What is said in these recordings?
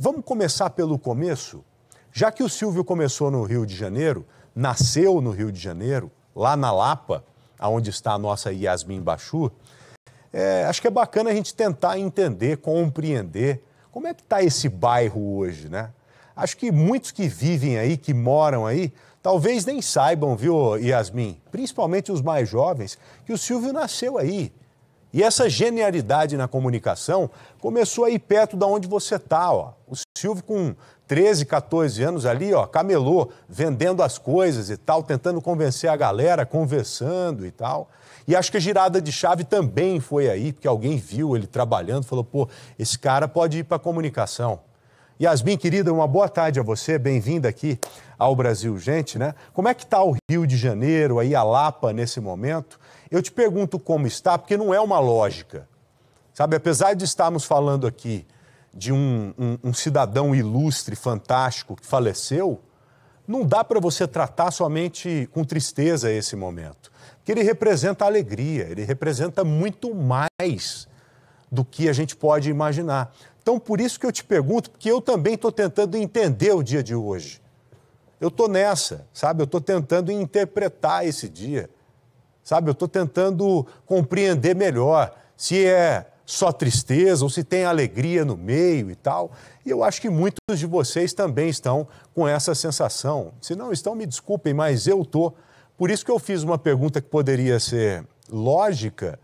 Vamos começar pelo começo? Já que o Silvio começou no Rio de Janeiro, nasceu no Rio de Janeiro, lá na Lapa, aonde está a nossa Yasmin Bachu, é, acho que é bacana a gente tentar entender, compreender como é que está esse bairro hoje, né? Acho que muitos que vivem aí, que moram aí, talvez nem saibam, viu, Yasmin? Principalmente os mais jovens, que o Silvio nasceu aí. E essa genialidade na comunicação começou aí perto da onde você está, ó. O Silvio com 13, 14 anos ali, ó, camelô, vendendo as coisas e tal, tentando convencer a galera, conversando e tal. E acho que a girada de chave também foi aí, porque alguém viu ele trabalhando, falou, pô, esse cara pode ir para comunicação. Yasmin, querida, uma boa tarde a você, bem-vinda aqui ao Brasil Gente, né? Como é que está o Rio de Janeiro, aí a Lapa, nesse momento? Eu te pergunto como está, porque não é uma lógica, sabe? Apesar de estarmos falando aqui de um, um, um cidadão ilustre, fantástico, que faleceu, não dá para você tratar somente com tristeza esse momento, porque ele representa alegria, ele representa muito mais do que a gente pode imaginar. Então, por isso que eu te pergunto, porque eu também estou tentando entender o dia de hoje. Eu estou nessa, sabe? Eu estou tentando interpretar esse dia, sabe? Eu estou tentando compreender melhor se é só tristeza ou se tem alegria no meio e tal. E eu acho que muitos de vocês também estão com essa sensação. Se não estão, me desculpem, mas eu estou. Por isso que eu fiz uma pergunta que poderia ser lógica,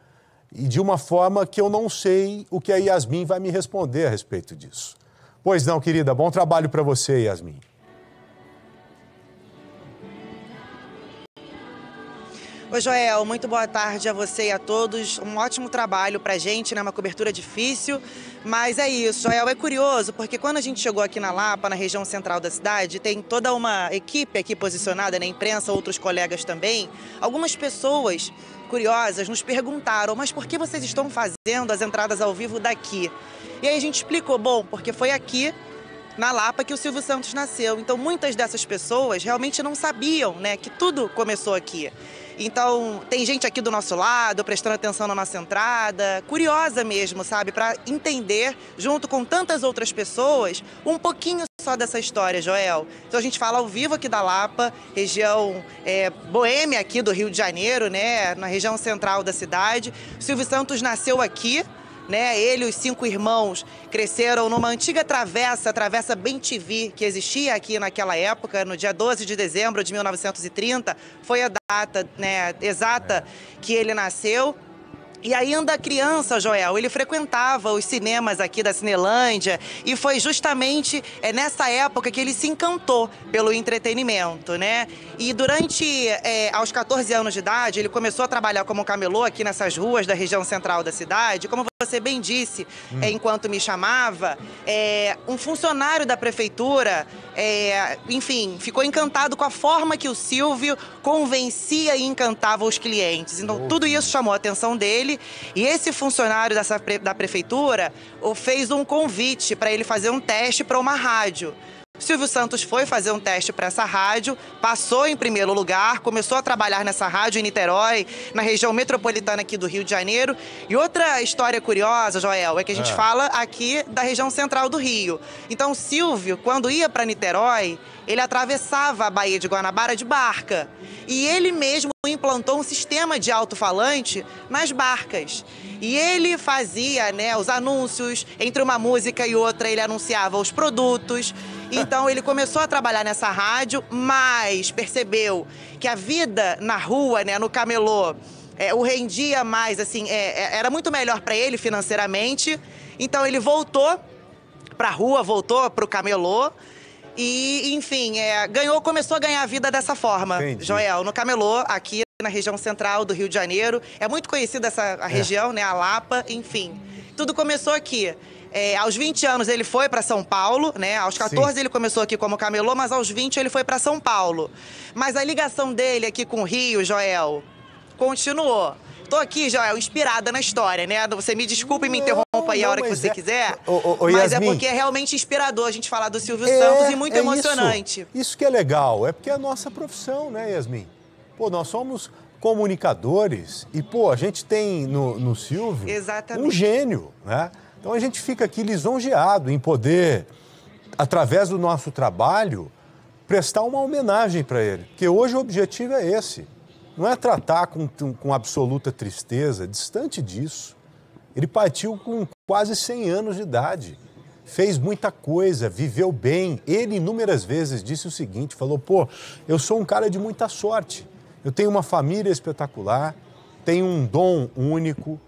e de uma forma que eu não sei o que a Yasmin vai me responder a respeito disso. Pois não, querida, bom trabalho para você, Yasmin. Oi, Joel, muito boa tarde a você e a todos. Um ótimo trabalho para a gente, né? Uma cobertura difícil, mas é isso, Joel. É curioso, porque quando a gente chegou aqui na Lapa, na região central da cidade, tem toda uma equipe aqui posicionada na né? imprensa, outros colegas também. Algumas pessoas curiosas nos perguntaram, mas por que vocês estão fazendo as entradas ao vivo daqui? E aí a gente explicou, bom, porque foi aqui na Lapa que o Silvio Santos nasceu. Então muitas dessas pessoas realmente não sabiam, né, que tudo começou aqui. Então, tem gente aqui do nosso lado prestando atenção na nossa entrada, curiosa mesmo, sabe, para entender junto com tantas outras pessoas um pouquinho só dessa história, Joel. Então a gente fala ao vivo aqui da Lapa, região é, boêmia aqui do Rio de Janeiro, né? Na região central da cidade. Silvio Santos nasceu aqui. Né, ele e os cinco irmãos cresceram numa antiga travessa, a travessa Bentivi, que existia aqui naquela época, no dia 12 de dezembro de 1930, foi a data né, exata que ele nasceu. E ainda criança, Joel, ele frequentava os cinemas aqui da Cinelândia e foi justamente é, nessa época que ele se encantou pelo entretenimento, né? E durante, é, aos 14 anos de idade, ele começou a trabalhar como camelô aqui nessas ruas da região central da cidade, como você bem disse, hum. é, enquanto me chamava, é, um funcionário da prefeitura, é, enfim, ficou encantado com a forma que o Silvio convencia e encantava os clientes. Então, oh. tudo isso chamou a atenção dele. E esse funcionário dessa, da prefeitura fez um convite para ele fazer um teste para uma rádio. Silvio Santos foi fazer um teste para essa rádio, passou em primeiro lugar, começou a trabalhar nessa rádio em Niterói, na região metropolitana aqui do Rio de Janeiro. E outra história curiosa, Joel, é que a gente é. fala aqui da região central do Rio. Então, Silvio, quando ia para Niterói, ele atravessava a Baía de Guanabara de barca. E ele mesmo implantou um sistema de alto-falante nas barcas. E ele fazia né, os anúncios, entre uma música e outra, ele anunciava os produtos. Então ele começou a trabalhar nessa rádio, mas percebeu que a vida na rua, né, no camelô, é, o rendia mais, assim, é, é era muito melhor para ele financeiramente. Então ele voltou para a rua, voltou para o camelô. E, enfim, é, ganhou, começou a ganhar a vida dessa forma, Entendi. Joel, no camelô, aqui na região central do Rio de Janeiro. É muito conhecida essa é. região, né? A Lapa, enfim. Tudo começou aqui. É, aos 20 anos ele foi para São Paulo, né? Aos 14 Sim. ele começou aqui como camelô, mas aos 20 ele foi para São Paulo. Mas a ligação dele aqui com o Rio, Joel, continuou. Tô aqui, Joel, inspirada na história, né? Você me desculpe e me interrompa aí a hora que você é... quiser. O, o, o, mas Yasmin, é porque é realmente inspirador a gente falar do Silvio é, Santos e muito é emocionante. Isso. isso que é legal, é porque é a nossa profissão, né, Yasmin? Pô, nós somos comunicadores e, pô, a gente tem no, no Silvio Exatamente. um gênio, né? Então a gente fica aqui lisonjeado em poder, através do nosso trabalho, prestar uma homenagem para ele, porque hoje o objetivo é esse. Não é tratar com, com absoluta tristeza, distante disso. Ele partiu com quase 100 anos de idade, fez muita coisa, viveu bem. Ele inúmeras vezes disse o seguinte: falou, pô, eu sou um cara de muita sorte. Eu tenho uma família espetacular, tenho um dom único,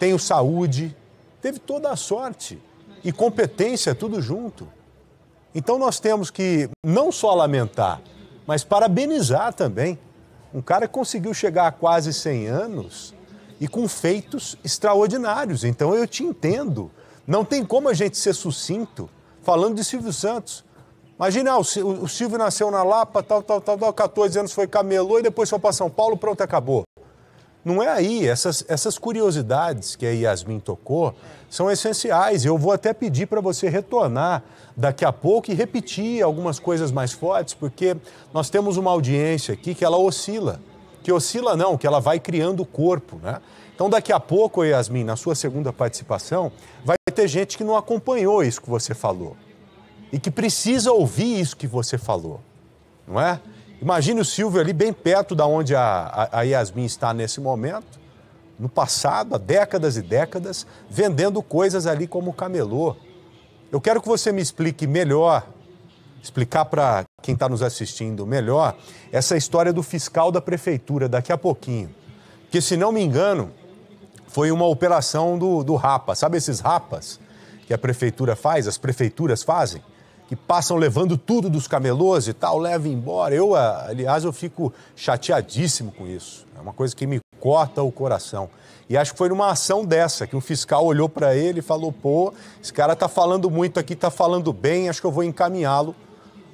tenho saúde, teve toda a sorte e competência, tudo junto. Então nós temos que não só lamentar, mas parabenizar também. Um cara que conseguiu chegar a quase 100 anos e com feitos extraordinários. Então eu te entendo. Não tem como a gente ser sucinto falando de Silvio Santos. Imagina, ah, o Silvio nasceu na Lapa, tal, tal, tal, tal, 14 anos foi camelô e depois foi para São Paulo, pronto, acabou não é aí. Essas, essas curiosidades que a Yasmin tocou são essenciais. Eu vou até pedir para você retornar daqui a pouco e repetir algumas coisas mais fortes, porque nós temos uma audiência aqui que ela oscila. Que oscila não, que ela vai criando o corpo, né? Então, daqui a pouco, Yasmin, na sua segunda participação, vai ter gente que não acompanhou isso que você falou e que precisa ouvir isso que você falou, não é? Imagine o Silvio ali bem perto da onde a, a Yasmin está nesse momento, no passado, há décadas e décadas, vendendo coisas ali como camelô. Eu quero que você me explique melhor, explicar para quem está nos assistindo melhor, essa história do fiscal da prefeitura daqui a pouquinho. Que, se não me engano, foi uma operação do, do RAPA. Sabe esses RAPAs que a prefeitura faz, as prefeituras fazem? que passam levando tudo dos camelôs e tal, levam embora. Eu, ah, aliás, eu fico chateadíssimo com isso. É uma coisa que me corta o coração. E acho que foi numa ação dessa que um fiscal olhou para ele e falou: pô, esse cara está falando muito aqui, está falando bem, acho que eu vou encaminhá-lo,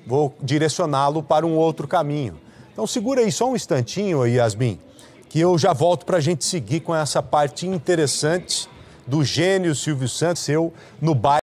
vou direcioná-lo para um outro caminho. Então segura aí só um instantinho, Yasmin, que eu já volto para a gente seguir com essa parte interessante do gênio Silvio Santos, eu no bairro.